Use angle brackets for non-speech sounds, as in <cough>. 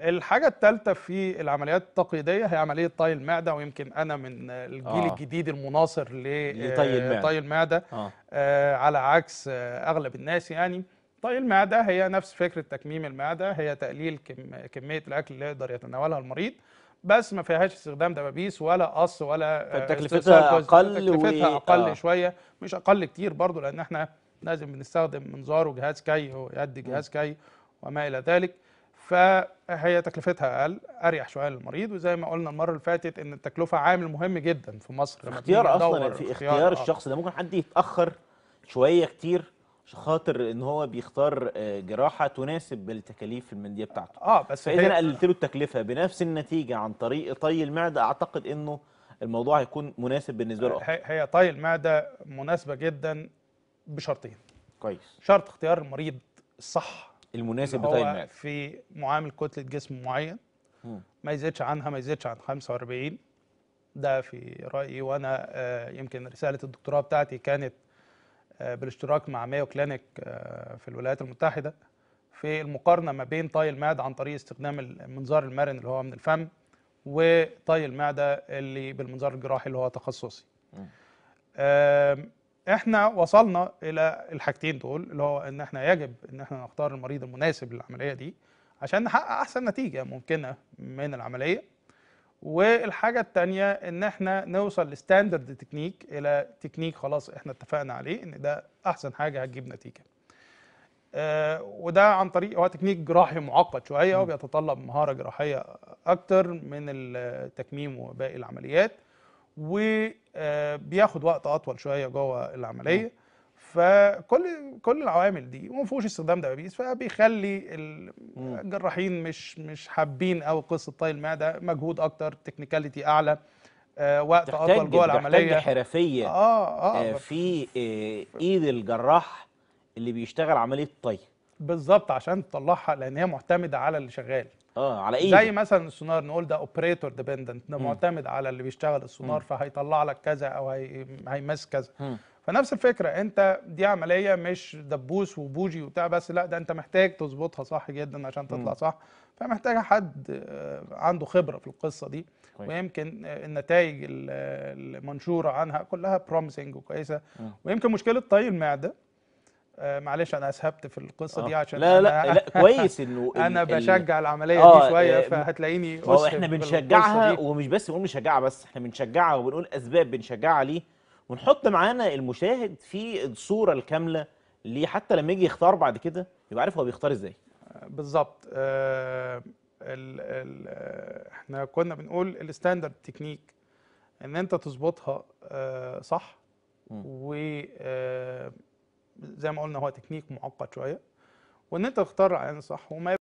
الحاجة الثالثة في العمليات التقييدية هي عملية طي المعدة ويمكن أنا من الجيل آه. الجديد المناصر لطي المعدة, آه، طي المعدة. آه. آه على عكس آه أغلب الناس يعني طي المعدة هي نفس فكرة تكميم المعدة هي تقليل كم كمية الأكل اللي يقدر يتناولها المريض بس ما فيهاش استخدام دبابيس ولا قص ولا آه، تكلفتها أقل تكلفتها أقل آه. شوية مش أقل كتير برضو لأن احنا لازم بنستخدم منظار وجهاز كي ويد جهاز كي وما إلى ذلك فهي تكلفتها اقل اريح شويه للمريض وزي ما قلنا المره اللي فاتت ان التكلفه عامل مهم جدا في مصر في اختيار اصلا في اختيار, اختيار آه. الشخص ده ممكن حد يتاخر شويه كتير عشان خاطر ان هو بيختار آه، جراحه تناسب التكاليف المنديه بتاعته اه بس فاذا انا قللت له التكلفه بنفس النتيجه عن طريق طي المعده اعتقد انه الموضوع هيكون مناسب بالنسبه له هي طي المعده مناسبه جدا بشرطين كويس شرط اختيار المريض الصح المناسب بتاع الماء في معامل كتله جسم معين ما يزيدش عنها ما يزيدش عن 45 ده في رايي وانا آه، يمكن رساله الدكتوراه بتاعتي كانت آه، بالاشتراك مع مايو كلينيك آه، في الولايات المتحده في المقارنه ما بين طي المعده عن طريق استخدام المنظار المرن اللي هو من الفم وطي المعده اللي بالمنظار الجراحي اللي هو تخصصي احنا وصلنا الى الحاجتين دول اللي هو ان احنا يجب ان احنا نختار المريض المناسب للعمليه دي عشان نحقق احسن نتيجه ممكنه من العمليه والحاجه الثانيه ان احنا نوصل لستاندرد تكنيك الى تكنيك خلاص احنا اتفقنا عليه ان ده احسن حاجه هتجيب نتيجه آه وده عن طريق هو تكنيك جراحي معقد شويه وبيتطلب مهاره جراحيه اكتر من التكميم وباقي العمليات وبياخد وقت اطول شويه جوه العمليه فكل كل العوامل دي وما فيهوش استخدام دبابيس فبيخلي الجراحين مش مش حابين قوي قصه طي المعده مجهود اكتر تكنيكاليتي اعلى آه، وقت اطول جوه العمليه تحتاج حرفيه اه اه, آه، في آه، ايد الجراح اللي بيشتغل عمليه طي بالظبط عشان تطلعها لان هي معتمده على اللي شغال اه على ايه زي مثلا السونار نقول ده اوبريتور ديبندنت ده معتمد على اللي بيشتغل السونار فهيطلع لك كذا او هي... هيمس كذا فنفس الفكره انت دي عمليه مش دبوس وبوجي وبتاع بس لا ده انت محتاج تظبطها صح جدا عشان تطلع صح فمحتاجه حد آه، عنده خبره في القصه دي ويمكن آه، النتائج المنشوره عنها كلها بروميسنج وكويسه ويمكن مشكله طي المعده آه، معلش انا اسهبت في القصه آه. دي عشان لا لا, لا, لا كويس <laughs> انه انا بشجع العمليه آه, آه، دي شويه فهتلاقيني هو احنا بنشجعها ومش بس بنقول بنشجعها بس احنا بنشجعها وبنقول اسباب بنشجعها ليه ونحط معانا المشاهد في الصوره الكامله ليه حتى لما يجي يختار بعد كده يبقى عارف هو بيختار ازاي آه، بالظبط آه احنا كنا بنقول الستاندرد تكنيك ان انت تظبطها آه صح و آه زي ما قلنا هو تكنيك معقد شويه وان انت تختار العيان الصح وما